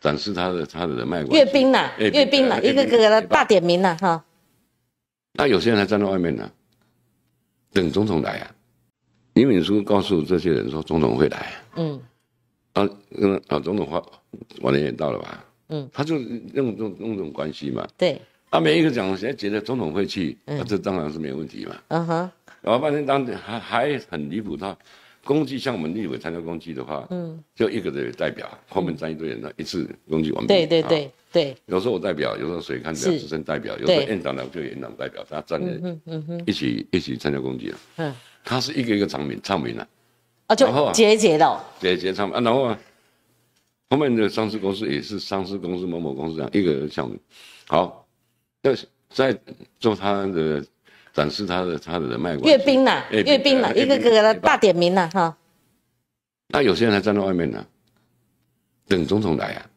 展示他的他的人脉。阅兵呐，阅兵呐，一个个的大点名了哈。那有些人还站在外面呢，等总统来呀。李敏书告诉这些人说，总统会来。嗯。啊，啊，总统话，晚年也到了吧？嗯。他就用弄弄这种关系嘛。对。啊，每一个讲谁觉得总统会去，那这当然是没问题嘛。嗯哼。老半天，当还还很离谱他。攻击像我们立委参加攻击的话，嗯，就一个人代表，后面站一堆人，那一次攻击完毕。对对对对，有时候我代表，有时候谁看谁只剩代表，有时候院长呢就院长代表，他站在一起一起参加攻击了。嗯，他是一个一个场名，唱名了，啊，就节节的节节唱啊，然后啊、后面的上市公司也是上市公司某某公司这样一个项目，好，那在做他的。展示他的他的人脉。阅兵呐，阅兵呐，一个个的大点名了哈。那有些人还站在外面呢，等总统来呀。